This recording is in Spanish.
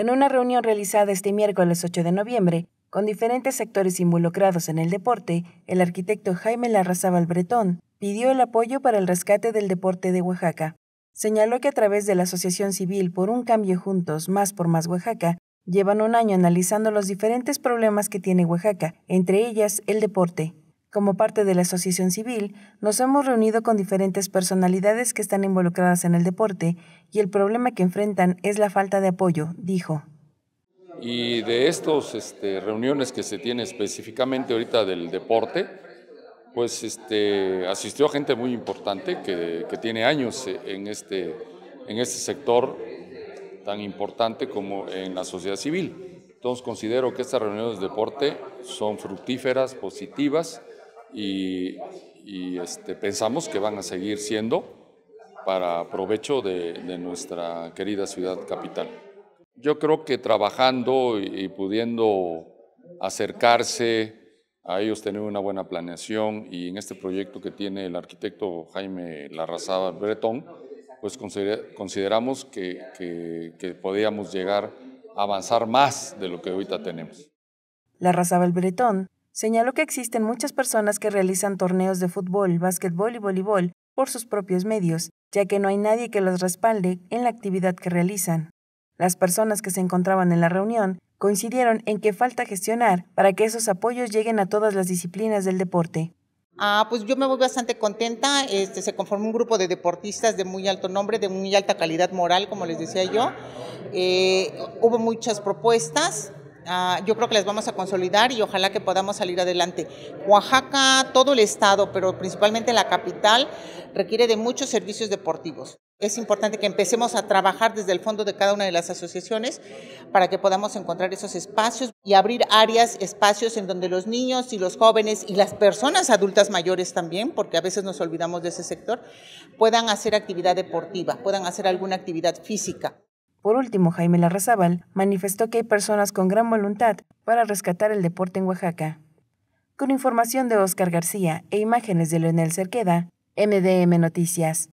En una reunión realizada este miércoles 8 de noviembre, con diferentes sectores involucrados en el deporte, el arquitecto Jaime Larrazábal Bretón pidió el apoyo para el rescate del deporte de Oaxaca. Señaló que a través de la Asociación Civil por un Cambio Juntos Más por Más Oaxaca, llevan un año analizando los diferentes problemas que tiene Oaxaca, entre ellas el deporte. Como parte de la Asociación Civil, nos hemos reunido con diferentes personalidades que están involucradas en el deporte y el problema que enfrentan es la falta de apoyo, dijo. Y de estas este, reuniones que se tiene específicamente ahorita del deporte, pues este, asistió gente muy importante que, tiene años en este, en este sector tan importante como en la sociedad civil. Entonces considero que estas reuniones de deporte son fructíferas, positivas y, este, pensamos que van a seguir siendo para provecho de, nuestra querida ciudad capital. Yo creo que trabajando y, pudiendo acercarse a ellos, tener una buena planeación y en este proyecto que tiene el arquitecto Jaime Larrazaba Bretón, pues consideramos que, que, que podíamos llegar a avanzar más de lo que ahorita tenemos. Larrazaba Bretón Señaló que existen muchas personas que realizan torneos de fútbol, básquetbol y voleibol por sus propios medios, ya que no hay nadie que los respalde en la actividad que realizan. Las personas que se encontraban en la reunión coincidieron en que falta gestionar para que esos apoyos lleguen a todas las disciplinas del deporte. Ah, pues yo me voy bastante contenta. Este, se conformó un grupo de deportistas de muy alto nombre, de muy alta calidad moral, como les decía yo. Eh, hubo muchas propuestas Ah, yo creo que las vamos a consolidar y ojalá que podamos salir adelante. Oaxaca, todo el estado, pero principalmente la capital, requiere de muchos servicios deportivos. Es importante que empecemos a trabajar desde el fondo de cada una de las asociaciones para que podamos encontrar esos espacios y abrir áreas, espacios en donde los niños y los jóvenes y las personas adultas mayores también, porque a veces nos olvidamos de ese sector, puedan hacer actividad deportiva, puedan hacer alguna actividad física. Por último, Jaime Larrazábal manifestó que hay personas con gran voluntad para rescatar el deporte en Oaxaca. Con información de Óscar García e imágenes de Leonel Cerqueda, MDM Noticias.